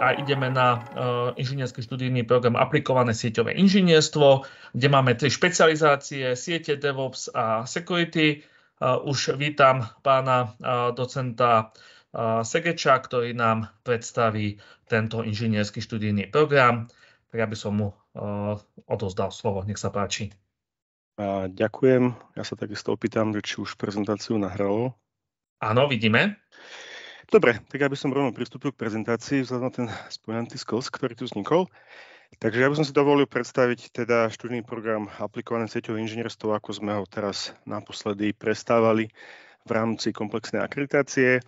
a ideme na eh, inžinierský študijný program Aplikované sieťové inžinierstvo, kde máme tri špecializácie, siete DevOps a Security. Eh, už vítam pána eh, docenta Segeča, ktorý nám predstaví tento inžinierský študijný program. Tak ja by som mu odozdal slovo. Nech sa páči. ďakujem. Ja sa takisto opýtam, že či už prezentáciu nahralo. Áno, vidíme. Dobre, tak ja by som rovno pristúpil k prezentácii vzhľadom na ten spomenutý skills, ktorý tu vznikol. Takže ja by som si dovolil predstaviť teda študijný program aplikované sieťové inžinierstvo, ako sme ho teraz naposledy prestávali v rámci komplexnej akreditácie,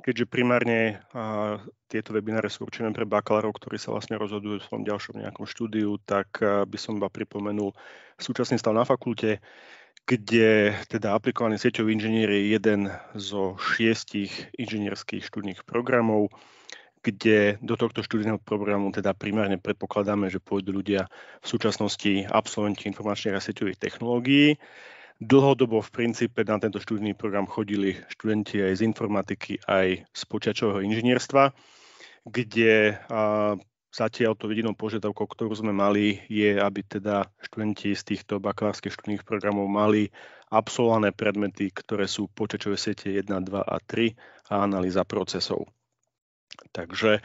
keďže primárne a, tieto webináre sú určené pre bakalárov, ktorí sa vlastne rozhodujú v svojom ďalšom nejakom štúdiu, tak a, by som iba pripomenul súčasný stav na fakulte, kde teda aplikovaný sieťový inžinier je jeden zo šiestich inžinierských študijných programov, kde do tohto študijného programu teda primárne predpokladáme, že pôjdu ľudia v súčasnosti absolventi informačných a sieťových technológií. Dlhodobo v princípe na tento študijný program chodili študenti aj z informatiky, aj z počačového inžinierstva, kde Zatiaľ to jedinou požiadavkou, ktorú sme mali, je, aby teda študenti z týchto bakalárskych študijných programov mali absolvované predmety, ktoré sú počítačové siete 1, 2 a 3 a analýza procesov. Takže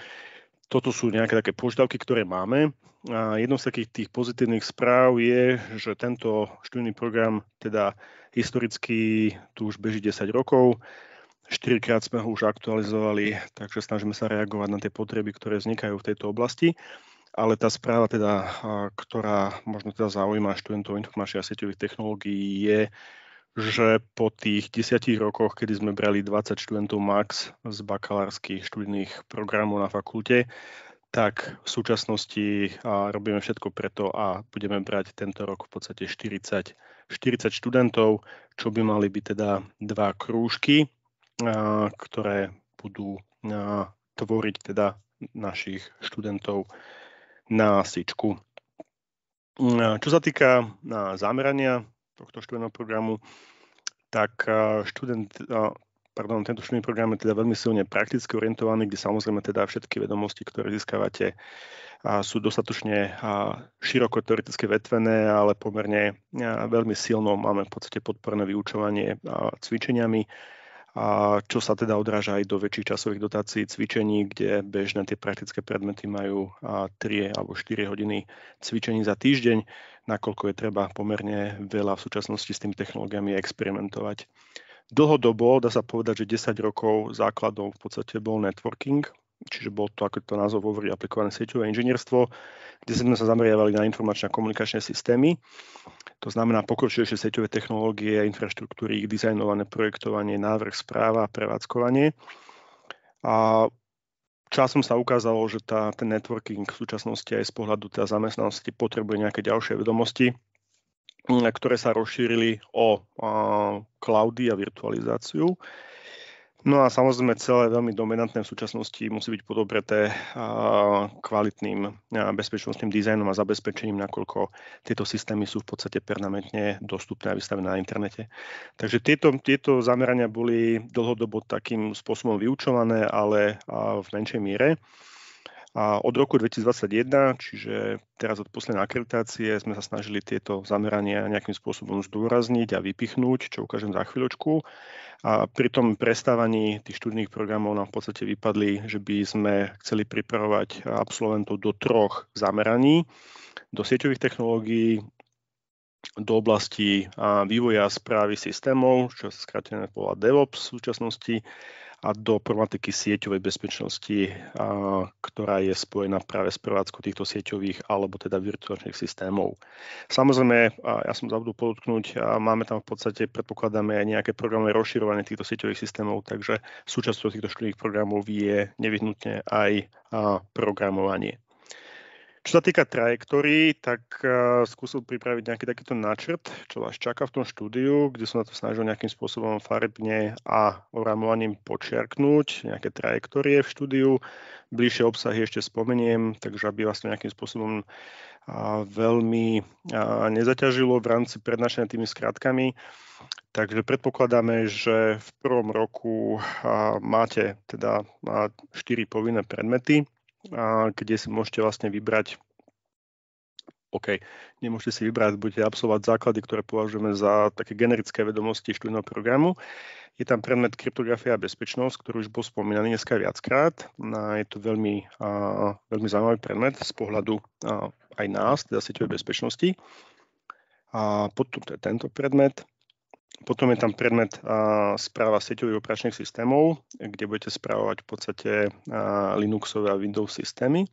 toto sú nejaké také požiadavky, ktoré máme. A jednou z takých tých pozitívnych správ je, že tento študijný program teda historicky tu už beží 10 rokov Štyrikrát sme ho už aktualizovali, takže snažíme sa reagovať na tie potreby, ktoré vznikajú v tejto oblasti. Ale tá správa, teda, ktorá možno teda zaujíma študentov informačných a sieťových technológií, je, že po tých desiatich rokoch, kedy sme brali 20 študentov max z bakalárskych študijných programov na fakulte, tak v súčasnosti robíme všetko preto a budeme brať tento rok v podstate 40, 40 študentov, čo by mali byť teda dva krúžky ktoré budú tvoriť teda našich študentov na SIčku. Čo sa týka zamerania tohto študijného programu, tak študent, pardon, tento študijný program je teda veľmi silne prakticky orientovaný, kde samozrejme teda všetky vedomosti, ktoré získavate, sú dostatočne široko teoreticky vetvené, ale pomerne veľmi silno máme v podstate podporné vyučovanie cvičeniami a čo sa teda odráža aj do väčších časových dotácií cvičení, kde bežné tie praktické predmety majú 3 alebo 4 hodiny cvičení za týždeň, nakoľko je treba pomerne veľa v súčasnosti s tými technológiami experimentovať. Dlhodobo, dá sa povedať, že 10 rokov základom v podstate bol networking, čiže bol to, ako to názov hovorí, aplikované sieťové inžinierstvo, kde sme sa zameriavali na informačné a komunikačné systémy. To znamená pokročilejšie sieťové technológie, infraštruktúry, ich dizajnované projektovanie, návrh, správa, prevádzkovanie. A časom sa ukázalo, že tá, ten networking v súčasnosti aj z pohľadu teda zamestnanosti potrebuje nejaké ďalšie vedomosti, mm, ktoré sa rozšírili o cloudy a virtualizáciu. No a samozrejme celé veľmi dominantné v súčasnosti musí byť podobreté kvalitným bezpečnostným dizajnom a zabezpečením, nakoľko tieto systémy sú v podstate permanentne dostupné a vystavené na internete. Takže tieto, tieto zamerania boli dlhodobo takým spôsobom vyučované, ale v menšej miere. A od roku 2021, čiže teraz od poslednej akreditácie, sme sa snažili tieto zamerania nejakým spôsobom zdôrazniť a vypichnúť, čo ukážem za chvíľočku. A pri tom prestávaní tých študijných programov nám v podstate vypadli, že by sme chceli pripravovať absolventov do troch zameraní. Do sieťových technológií, do oblasti vývoja správy systémov, čo sa skrátené volá DevOps v súčasnosti, a do problematiky sieťovej bezpečnosti, a, ktorá je spojená práve s prevádzkou týchto sieťových alebo teda virtuálnych systémov. Samozrejme, a ja som zabudol podotknúť, a máme tam v podstate, predpokladáme aj nejaké programové rozširovanie týchto sieťových systémov, takže súčasťou týchto študijných programov je nevyhnutne aj a, programovanie. Čo sa týka trajektórií, tak uh, skúsil pripraviť nejaký takýto náčrt, čo vás čaká v tom štúdiu, kde som na to snažil nejakým spôsobom farebne a oramovaním počiarknúť nejaké trajektórie v štúdiu. Bližšie obsahy ešte spomeniem, takže aby vás to nejakým spôsobom uh, veľmi uh, nezaťažilo v rámci prednášania tými skratkami. Takže predpokladáme, že v prvom roku máte teda 4 povinné predmety, kde si môžete vlastne vybrať OK, nemôžete si vybrať, budete absolvovať základy, ktoré považujeme za také generické vedomosti študijného programu. Je tam predmet kryptografia a bezpečnosť, ktorý už bol spomínaný dneska viackrát. A no, je to veľmi, a, veľmi zaujímavý predmet z pohľadu a, aj nás, teda sieťovej bezpečnosti. A potom je tento predmet potom je tam predmet a, správa sieťových operačných systémov, kde budete správovať v podstate a, Linuxové a Windows systémy.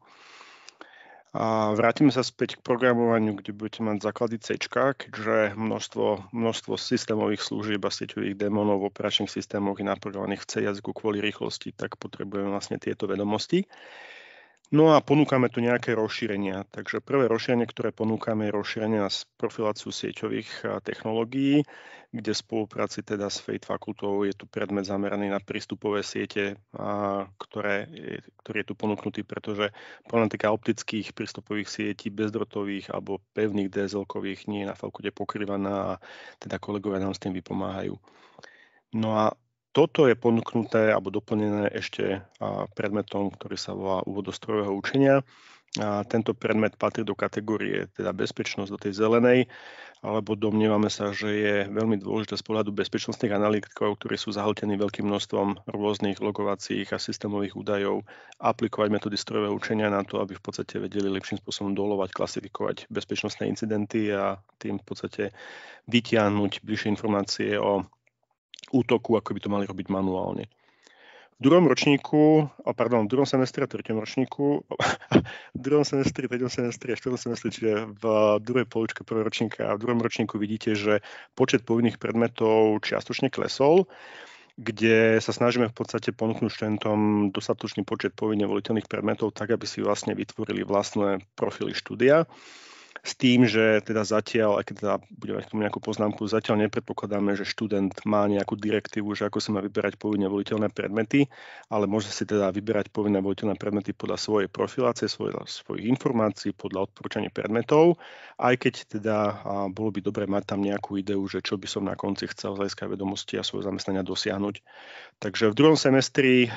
A vrátime sa späť k programovaniu, kde budete mať základy C, keďže množstvo, množstvo systémových služieb a sieťových démonov v operačných systémoch je naprogramovaných v C jazyku kvôli rýchlosti, tak potrebujeme vlastne tieto vedomosti. No a ponúkame tu nejaké rozšírenia. Takže prvé rozšírenie, ktoré ponúkame, je rozšírenie na profiláciu sieťových technológií, kde v spolupráci teda s FATE fakultou je tu predmet zameraný na prístupové siete, ktoré, ktorý je tu ponúknutý, pretože problematika optických prístupových sietí, bezdrotových alebo pevných dsl nie je na fakulte pokrývaná a teda kolegovia nám s tým vypomáhajú. No a toto je ponúknuté alebo doplnené ešte predmetom, ktorý sa volá úvod do strojového učenia. A tento predmet patrí do kategórie teda bezpečnosť, do tej zelenej, alebo domnievame sa, že je veľmi dôležité z pohľadu bezpečnostných analytikov, ktorí sú zahltení veľkým množstvom rôznych logovacích a systémových údajov, aplikovať metódy strojového učenia na to, aby v podstate vedeli lepším spôsobom dolovať, klasifikovať bezpečnostné incidenty a tým v podstate vytiahnuť bližšie informácie o útoku, ako by to mali robiť manuálne. V druhom ročníku, a pardon, v druhom semestri a tretom ročníku, v druhom semestri, tretom semestri a štvrtom semestri, čiže v druhej polovičke prvého ročníka a v druhom ročníku vidíte, že počet povinných predmetov čiastočne klesol kde sa snažíme v podstate ponúknuť študentom dostatočný počet povinne voliteľných predmetov, tak aby si vlastne vytvorili vlastné profily štúdia s tým, že teda zatiaľ, aj keď teda budeme k tomu nejakú poznámku, zatiaľ nepredpokladáme, že študent má nejakú direktívu, že ako sa má vyberať povinne voliteľné predmety, ale môže si teda vyberať povinné voliteľné predmety podľa svojej profilácie, svoj, svojich informácií, podľa odporúčania predmetov, aj keď teda bolo by dobre mať tam nejakú ideu, že čo by som na konci chcel z hľadiska vedomosti a svojho zamestnania dosiahnuť. Takže v druhom semestri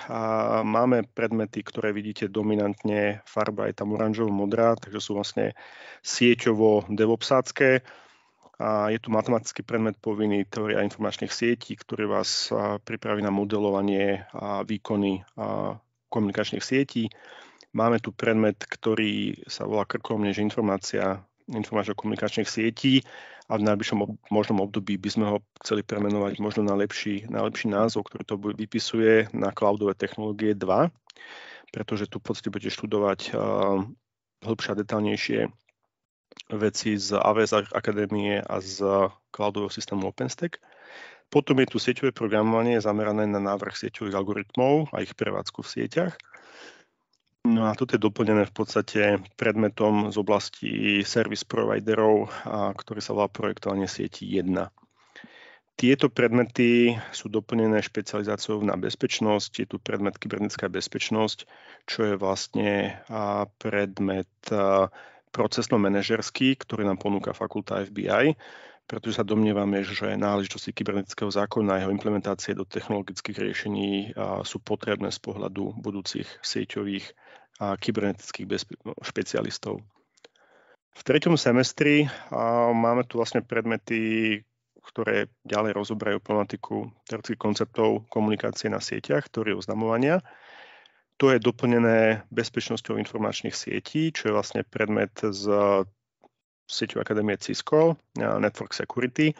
máme predmety, ktoré vidíte dominantne, farba je tam oranžovo-modrá, takže sú vlastne sieť sieťovo devopsácké. A je tu matematický predmet povinný teória informačných sietí, ktorý vás pripraví na modelovanie a výkony a komunikačných sietí. Máme tu predmet, ktorý sa volá že informácia informačno-komunikačných sietí a v najbližšom ob- možnom období by sme ho chceli premenovať možno na lepší, na lepší názov, ktorý to vypisuje na cloudové technológie 2, pretože tu v podstate budete študovať uh, hĺbšie a detálnejšie veci z AWS Akadémie a z cloudového systému OpenStack. Potom je tu sieťové programovanie zamerané na návrh sieťových algoritmov a ich prevádzku v sieťach. No a toto je doplnené v podstate predmetom z oblasti service providerov, ktorý sa volá projektovanie sieti 1. Tieto predmety sú doplnené špecializáciou na bezpečnosť. Je tu predmet kybernetická bezpečnosť, čo je vlastne predmet procesno-manažerský, ktorý nám ponúka fakulta FBI, pretože sa domnievame, že náležitosti kybernetického zákona a jeho implementácie do technologických riešení sú potrebné z pohľadu budúcich sieťových a kybernetických bezpe- no, špecialistov. V treťom semestri máme tu vlastne predmety, ktoré ďalej rozoberajú problematiku teoretických konceptov komunikácie na sieťach, teórie oznamovania to je doplnené bezpečnosťou informačných sietí, čo je vlastne predmet z sieťou Akadémie Cisco, Network Security,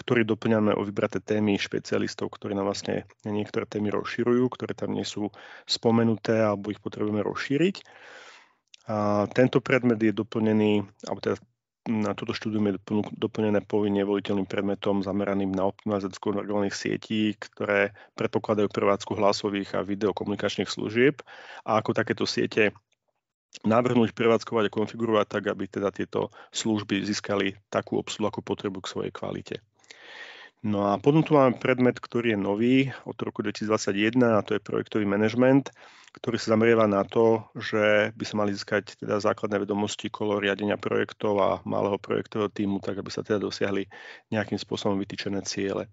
ktorý doplňame o vybraté témy špecialistov, ktorí nám vlastne niektoré témy rozširujú, ktoré tam nie sú spomenuté alebo ich potrebujeme rozšíriť. A tento predmet je doplnený, alebo teda na toto štúdium je doplnené povinne voliteľným predmetom zameraným na optimalizáciu konvergovaných sietí, ktoré predpokladajú prevádzku hlasových a videokomunikačných služieb a ako takéto siete navrhnúť, prevádzkovať a konfigurovať tak, aby teda tieto služby získali takú obsluhu, ako potrebu k svojej kvalite. No a potom tu máme predmet, ktorý je nový od roku 2021 a to je projektový manažment, ktorý sa zamerieva na to, že by sa mali získať teda základné vedomosti kolo riadenia projektov a malého projektového týmu, tak aby sa teda dosiahli nejakým spôsobom vytýčené ciele.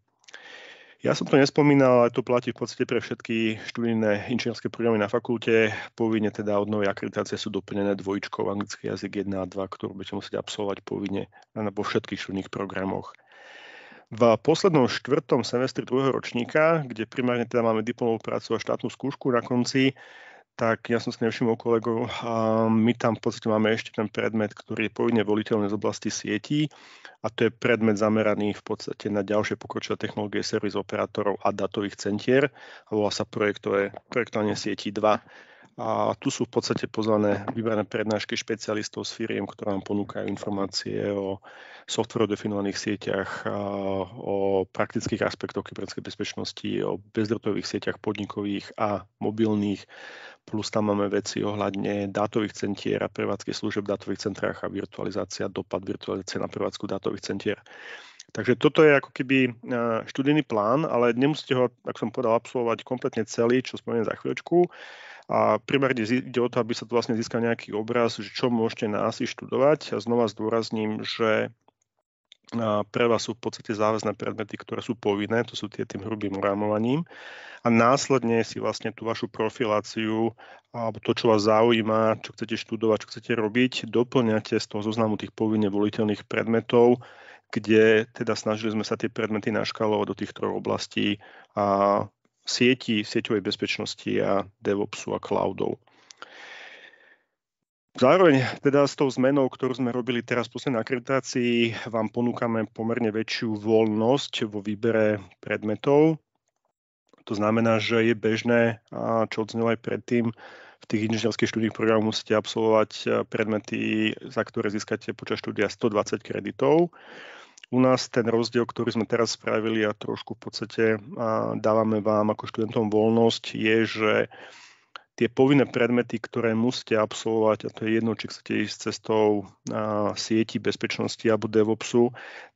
Ja som to nespomínal, ale to platí v podstate pre všetky študijné inžinierské programy na fakulte. Povinne teda od novej akreditácie sú doplnené dvojičkou anglický jazyk 1 a 2, ktorú budete musieť absolvovať povinne vo všetkých študijných programoch v poslednom štvrtom semestri druhého ročníka, kde primárne teda máme diplomovú prácu a štátnu skúšku na konci, tak ja som si nevšimol kolegov, a my tam v podstate máme ešte ten predmet, ktorý je povinne voliteľný z oblasti sietí a to je predmet zameraný v podstate na ďalšie pokročilé technológie servis operátorov a datových centier a volá sa projektové, projektovanie sietí 2 a tu sú v podstate pozvané vybrané prednášky špecialistov z firiem, ktoré vám ponúkajú informácie o softveru definovaných sieťach, o praktických aspektoch kybernetickej bezpečnosti, o bezdrotových sieťach podnikových a mobilných, plus tam máme veci ohľadne dátových centier a prevádzky služeb v dátových centrách a virtualizácia, dopad virtualizácie na prevádzku dátových centier. Takže toto je ako keby e, študijný plán, ale nemusíte ho, ako som povedal, absolvovať kompletne celý, čo spomeniem za chvíľočku. A primárne ide o to, aby sa tu vlastne získal nejaký obraz, že čo môžete na ASI študovať. A znova zdôrazním, že pre vás sú v podstate záväzné predmety, ktoré sú povinné, to sú tie tým hrubým rámovaním. A následne si vlastne tú vašu profiláciu alebo to, čo vás zaujíma, čo chcete študovať, čo chcete robiť, doplňate z toho zoznamu tých povinne voliteľných predmetov, kde teda snažili sme sa tie predmety naškalovať do tých troch oblastí a sieti, sieťovej bezpečnosti a DevOpsu a cloudov. Zároveň teda s tou zmenou, ktorú sme robili teraz v poslednej akreditácii, vám ponúkame pomerne väčšiu voľnosť vo výbere predmetov. To znamená, že je bežné, čo odznelo aj predtým, v tých inžinierských štúdnych programoch musíte absolvovať predmety, za ktoré získate počas štúdia 120 kreditov u nás ten rozdiel, ktorý sme teraz spravili a trošku v podstate dávame vám ako študentom voľnosť, je, že tie povinné predmety, ktoré musíte absolvovať, a to je jedno, či chcete ísť cestou sieti bezpečnosti alebo DevOpsu,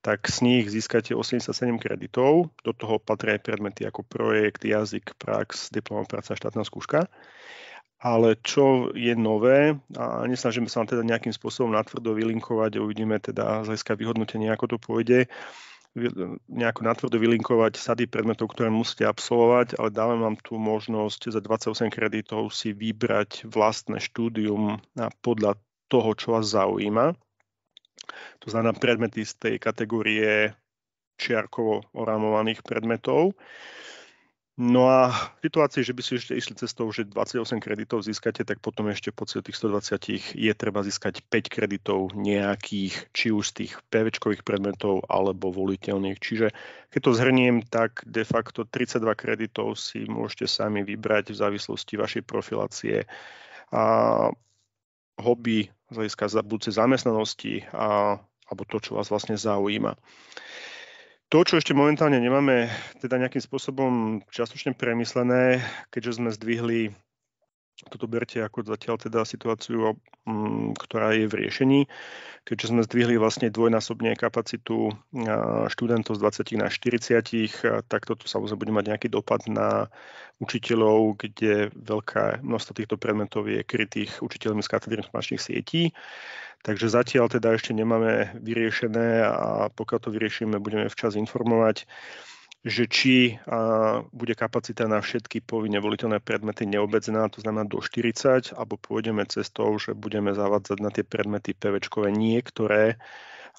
tak z nich získate 87 kreditov. Do toho patria aj predmety ako projekt, jazyk, prax, diplomová práca a štátna skúška. Ale čo je nové, a nesnažíme sa vám teda nejakým spôsobom natvrdo vylinkovať, uvidíme teda z hľadiska vyhodnotenia, ako to pôjde, nejako natvrdo vylinkovať sady predmetov, ktoré musíte absolvovať, ale dáme vám tu možnosť za 28 kreditov si vybrať vlastné štúdium podľa toho, čo vás zaujíma. To znamená predmety z tej kategórie čiarkovo oramovaných predmetov. No a v situácii, že by si ešte išli cestou, že 28 kreditov získate, tak potom ešte v tých 120 je treba získať 5 kreditov nejakých, či už z tých PVčkových predmetov alebo voliteľných. Čiže keď to zhrniem, tak de facto 32 kreditov si môžete sami vybrať v závislosti vašej profilácie a hobby z hľadiska budúcej zamestnanosti a, alebo to, čo vás vlastne zaujíma. To, čo ešte momentálne nemáme teda nejakým spôsobom častočne premyslené, keďže sme zdvihli, toto berte ako zatiaľ teda situáciu, mm, ktorá je v riešení, keďže sme zdvihli vlastne dvojnásobne kapacitu študentov z 20 na 40, tak toto samozrejme bude mať nejaký dopad na učiteľov, kde veľká množstvo týchto predmetov je krytých učiteľmi z katedry informačných sietí. Takže zatiaľ teda ešte nemáme vyriešené a pokiaľ to vyriešime, budeme včas informovať že či a, bude kapacita na všetky povinne voliteľné predmety neobedzená, to znamená do 40, alebo pôjdeme cestou, že budeme zavádzať na tie predmety PVčkové niektoré,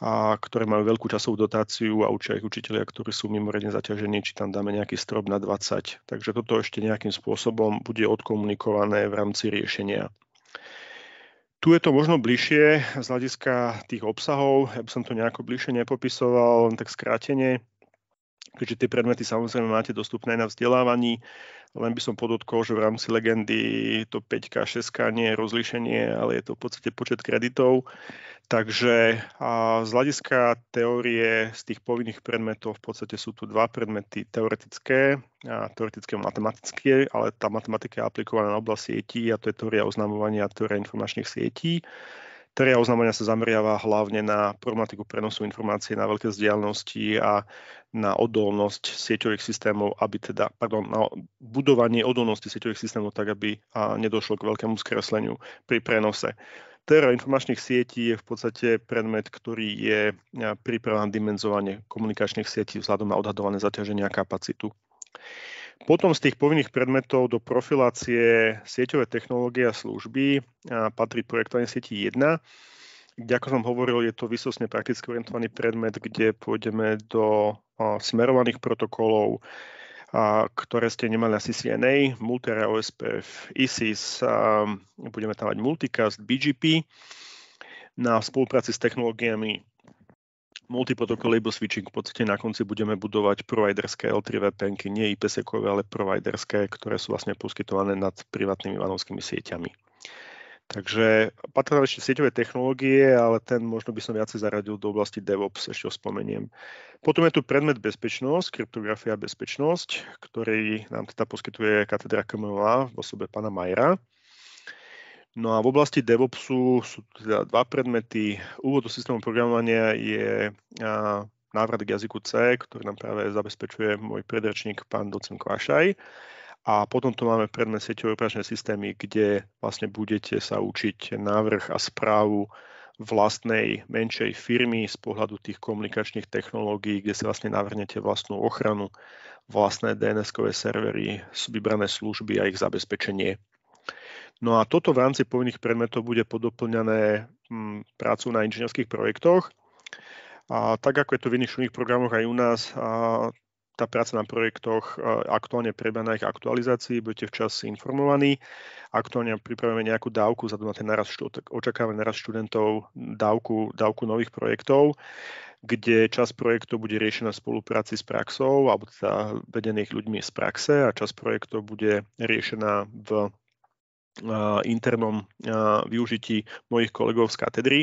a, ktoré majú veľkú časovú dotáciu a učia ich učiteľia, ktorí sú mimoriadne zaťažení, či tam dáme nejaký strop na 20. Takže toto ešte nejakým spôsobom bude odkomunikované v rámci riešenia. Tu je to možno bližšie z hľadiska tých obsahov, ja by som to nejako bližšie nepopisoval, len tak skrátene, keďže tie predmety samozrejme máte dostupné na vzdelávaní. Len by som podotkol, že v rámci legendy to 5K, 6K nie je rozlíšenie, ale je to v podstate počet kreditov. Takže a z hľadiska teórie z tých povinných predmetov v podstate sú tu dva predmety teoretické a teoretické a matematické, ale tá matematika je aplikovaná na oblasť sietí a to je teória oznamovania a teória informačných sietí. Teria oznámenia sa zameriava hlavne na problematiku prenosu informácií na veľké vzdialenosti a na odolnosť sieťových systémov, aby teda, pardon, na budovanie odolnosti sieťových systémov tak, aby nedošlo k veľkému skresleniu pri prenose. Téra informačných sietí je v podstate predmet, ktorý je pripravený na dimenzovanie komunikačných sietí vzhľadom na odhadované zaťaženia kapacitu. Potom z tých povinných predmetov do profilácie sieťové technológie a služby patrí projektovanie sieti 1, kde, ako som hovoril, je to vysosne prakticky orientovaný predmet, kde pôjdeme do smerovaných protokolov, ktoré ste nemali na CCNA, Multera, OSPF, ISIS, budeme tam mať Multicast, BGP, na spolupráci s technológiami multiprotokol label switching v podstate na konci budeme budovať providerské L3 VPNky, nie ipsec ale providerské, ktoré sú vlastne poskytované nad privátnymi vanovskými sieťami. Takže patrá ešte sieťové technológie, ale ten možno by som viacej zaradil do oblasti DevOps, ešte ho spomeniem. Potom je tu predmet bezpečnosť, kryptografia a bezpečnosť, ktorý nám teda poskytuje katedra KMLA v osobe pána Majera. No a v oblasti DevOpsu sú teda dva predmety. Úvod do systému programovania je návrat k jazyku C, ktorý nám práve zabezpečuje môj predračník, pán docen Kvašaj. A potom tu máme predmet sieťové operačné systémy, kde vlastne budete sa učiť návrh a správu vlastnej menšej firmy z pohľadu tých komunikačných technológií, kde si vlastne navrhnete vlastnú ochranu, vlastné DNS-kové servery, vybrané služby a ich zabezpečenie. No a toto v rámci povinných predmetov bude podoplňané m, mm, prácu na inžinierských projektoch. A tak ako je to v iných školných programoch aj u nás, a tá práca na projektoch e, aktuálne prebieha na ich aktualizácii, budete včas informovaní. Aktuálne pripravujeme nejakú dávku vzhľadom na ten naraz, očakávame naraz študentov dávku, dávku nových projektov, kde čas projektov bude riešená v spolupráci s praxou alebo teda vedených ľuďmi z praxe a čas projektov bude riešená v internom využití mojich kolegov z katedry,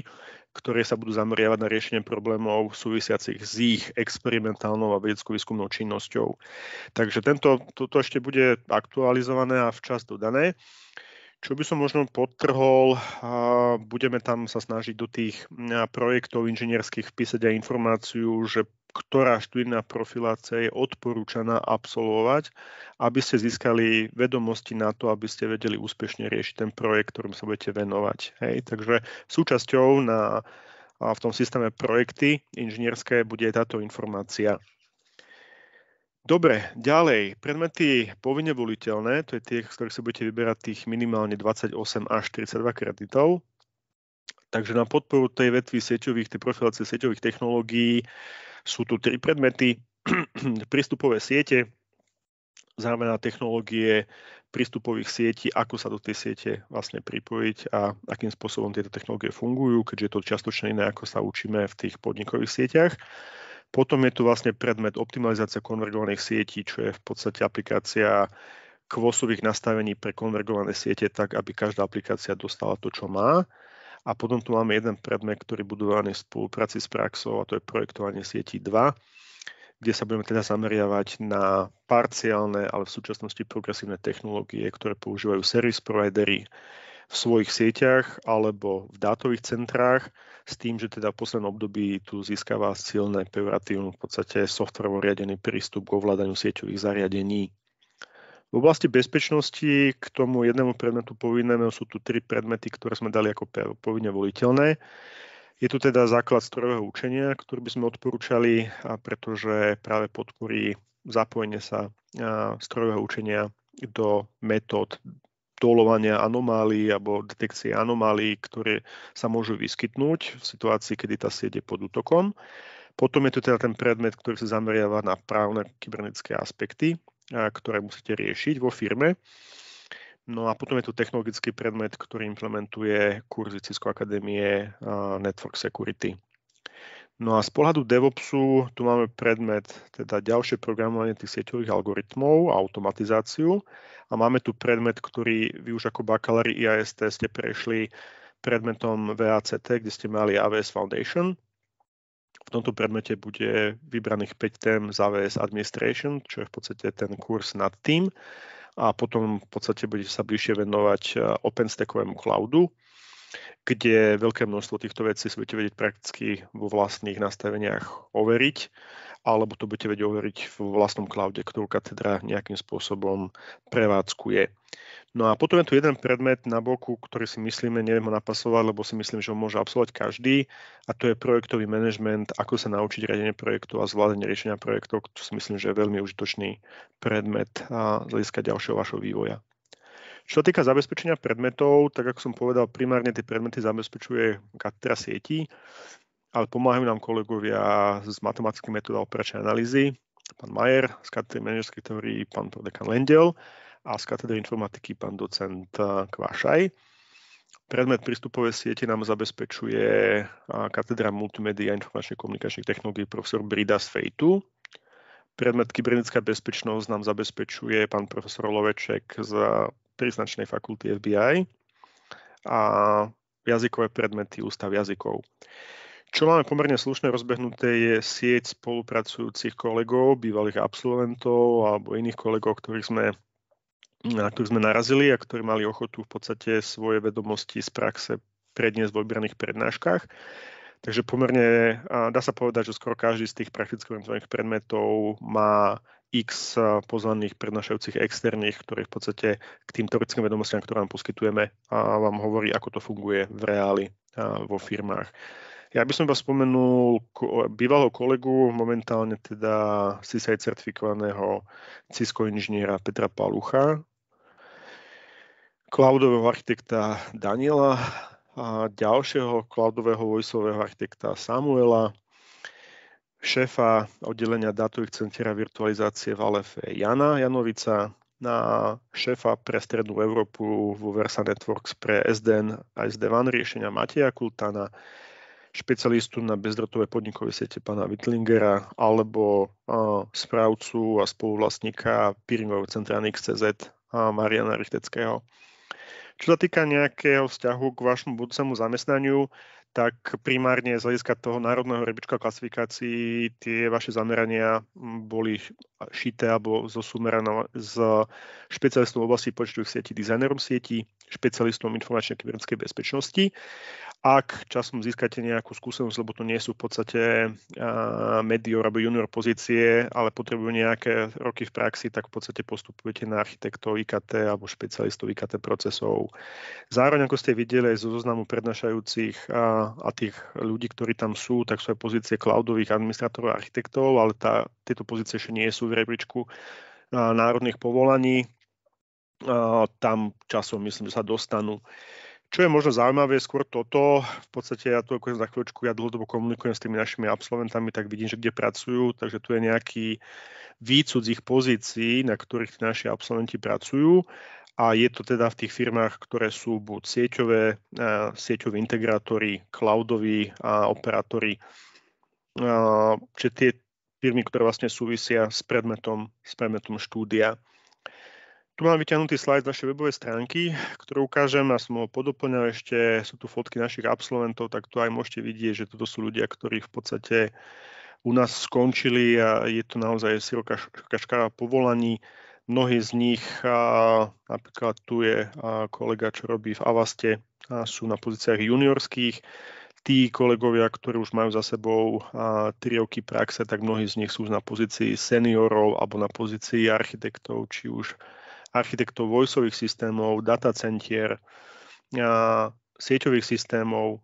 ktoré sa budú zameriavať na riešenie problémov súvisiacich s ich experimentálnou a vedeckou výskumnou činnosťou. Takže tento, toto ešte bude aktualizované a včas dodané. Čo by som možno podtrhol, budeme tam sa snažiť do tých projektov inžinierských vpísať aj informáciu, že ktorá študijná profilácia je odporúčaná absolvovať, aby ste získali vedomosti na to, aby ste vedeli úspešne riešiť ten projekt, ktorým sa budete venovať. Hej? Takže súčasťou na, v tom systéme projekty inžinierské bude aj táto informácia. Dobre, ďalej. Predmety povinne voliteľné, to je tie, z ktorých sa budete vyberať tých minimálne 28 až 42 kreditov. Takže na podporu tej vetvy sieťových, tej profilácie sieťových technológií sú tu tri predmety, prístupové siete, znamená technológie prístupových sietí, ako sa do tej siete vlastne pripojiť a akým spôsobom tieto technológie fungujú, keďže je to čiastočne iné, ako sa učíme v tých podnikových sieťach. Potom je tu vlastne predmet optimalizácia konvergovaných sietí, čo je v podstate aplikácia kvosových nastavení pre konvergované siete tak, aby každá aplikácia dostala to, čo má. A potom tu máme jeden predmet, ktorý budovaný v spolupráci s praxou, a to je projektovanie sietí 2, kde sa budeme teda zameriavať na parciálne, ale v súčasnosti progresívne technológie, ktoré používajú service providery v svojich sieťach alebo v dátových centrách, s tým, že teda v poslednom období tu získava silné pejoratívne v podstate softwarovo riadený prístup k ovládaniu sieťových zariadení. V oblasti bezpečnosti k tomu jednému predmetu povinnému sú tu tri predmety, ktoré sme dali ako povinne voliteľné. Je tu teda základ strojového učenia, ktorý by sme odporúčali, pretože práve podporí zapojenie sa strojového učenia do metód dolovania anomálií alebo detekcie anomálií, ktoré sa môžu vyskytnúť v situácii, kedy tá sieť je pod útokom. Potom je tu teda ten predmet, ktorý sa zameriava na právne kybernetické aspekty ktoré musíte riešiť vo firme. No a potom je tu technologický predmet, ktorý implementuje kurzy Cisco Akadémie Network Security. No a z pohľadu DevOpsu tu máme predmet, teda ďalšie programovanie tých sieťových algoritmov a automatizáciu. A máme tu predmet, ktorý vy už ako bakalári IAST ste prešli predmetom VACT, kde ste mali AWS Foundation. V tomto predmete bude vybraných 5 tém z AWS Administration, čo je v podstate ten kurz nad tým. A potom v podstate bude sa bližšie venovať e, OpenStackovému cloudu, kde veľké množstvo týchto vecí si budete vedieť prakticky vo vlastných nastaveniach overiť, alebo to budete vedieť overiť v vlastnom cloude, ktorú katedra nejakým spôsobom prevádzkuje. No a potom je tu jeden predmet na boku, ktorý si myslíme, neviem ho napasovať, lebo si myslím, že ho môže absolvovať každý a to je projektový manažment, ako sa naučiť riadenie projektu a zvládanie riešenia projektov, čo si myslím, že je veľmi užitočný predmet a z hľadiska ďalšieho vašho vývoja. Čo sa týka zabezpečenia predmetov, tak ako som povedal, primárne tie predmety zabezpečuje katedra sietí, ale pomáhajú nám kolegovia z matematických metód a operačnej analýzy, pán Majer z katedry manažerskej teórii, pán dekan Lendel a z katedry informatiky pán docent eh, Kvašaj. Predmet prístupovej siete nám zabezpečuje eh, katedra multimédia a informačných komunikačných technológií profesor Brida z Fejtu. Predmet kybernetická bezpečnosť nám zabezpečuje pán profesor Loveček z príznačnej fakulty FBI a jazykové predmety Ústav jazykov. Čo máme pomerne slušne rozbehnuté je sieť spolupracujúcich kolegov, bývalých absolventov alebo iných kolegov, ktorých sme na ktorú sme narazili a ktorí mali ochotu v podstate svoje vedomosti z praxe predniesť v vybraných prednáškach. Takže pomerne dá sa povedať, že skoro každý z tých prakticky orientovaných predmetov má x pozvaných prednášajúcich externých, ktorí v podstate k tým teoretickým vedomostiam, ktoré vám poskytujeme, a vám hovorí, ako to funguje v reáli a vo firmách. Ja by som iba spomenul bývalého kolegu, momentálne teda CISA certifikovaného Cisco inžiniera Petra Palucha, cloudového architekta Daniela a ďalšieho cloudového voiceového architekta Samuela, šéfa oddelenia dátových centier a virtualizácie v Alefe Jana Janovica, na šéfa pre Strednú Európu vo Versa Networks pre SDN a SD1 riešenia Mateja Kultana, špecialistu na bezdrotové podnikové siete pána Wittlingera alebo uh, správcu a spoluvlastníka peeringového centra NXCZ uh, Mariana Richteckého. Čo sa týka nejakého vzťahu k vašmu budúcemu zamestnaniu, tak primárne z hľadiska toho národného rebička klasifikácií tie vaše zamerania boli šité alebo zosumerané s špecialistom v oblasti počtových sietí, dizajnerom sietí, špecialistom informačnej kybernetickej bezpečnosti ak časom získate nejakú skúsenosť, lebo to nie sú v podstate medior alebo junior pozície, ale potrebujú nejaké roky v praxi, tak v podstate postupujete na architektov IKT alebo špecialistov IKT procesov. Zároveň, ako ste videli aj zo zoznamu prednášajúcich a, a tých ľudí, ktorí tam sú, tak sú aj pozície cloudových administratorov a architektov, ale tá, tieto pozície ešte nie sú v rebríčku národných povolaní. A, tam časom myslím, že sa dostanú. Čo je možno zaujímavé, je skôr toto. V podstate ja tu ako za chvíľočku, ja dlhodobo komunikujem s tými našimi absolventami, tak vidím, že kde pracujú, takže tu je nejaký výcud z ich pozícií, na ktorých tí naši absolventi pracujú a je to teda v tých firmách, ktoré sú buď sieťové, sieťoví integrátori, cloudoví a operátori. Čiže tie firmy, ktoré vlastne súvisia s predmetom, s predmetom štúdia. Tu mám vyťahnutý slajd z našej webovej stránky, ktorú ukážem. a som ho podoplňal ešte, sú tu fotky našich absolventov, tak tu aj môžete vidieť, že toto sú ľudia, ktorí v podstate u nás skončili a je to naozaj široká škara povolaní. Mnohí z nich, a napríklad tu je kolega, čo robí v Avaste, a sú na pozíciách juniorských. Tí kolegovia, ktorí už majú za sebou 3 roky praxe, tak mnohí z nich sú na pozícii seniorov alebo na pozícii architektov, či už architektov voiceových systémov, datacentier, sieťových systémov,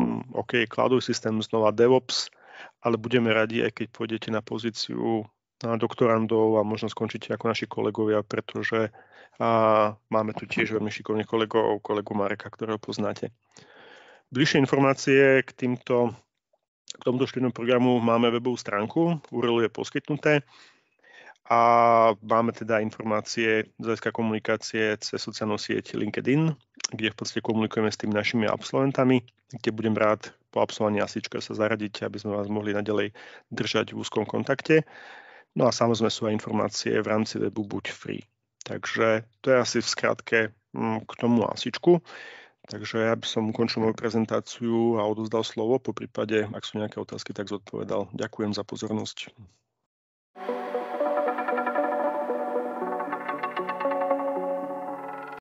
mm, OK, cloudový systém znova DevOps, ale budeme radi, aj keď pôjdete na pozíciu doktorandov a možno skončíte ako naši kolegovia, pretože a máme tu tiež veľmi šikovných kolegov, kolegu Mareka, ktorého poznáte. Bližšie informácie k týmto k tomuto študijnému programu máme webovú stránku, URL je poskytnuté a máme teda informácie z hľadiska komunikácie cez sociálnu sieť LinkedIn, kde v podstate komunikujeme s tými našimi absolventami, kde budem rád po absolvovaní asička sa zaradiť, aby sme vás mohli nadalej držať v úzkom kontakte. No a samozrejme sú aj informácie v rámci webu Buď free. Takže to je asi v skratke mm, k tomu asičku. Takže ja by som ukončil moju prezentáciu a odozdal slovo, po prípade, ak sú nejaké otázky, tak zodpovedal. Ďakujem za pozornosť.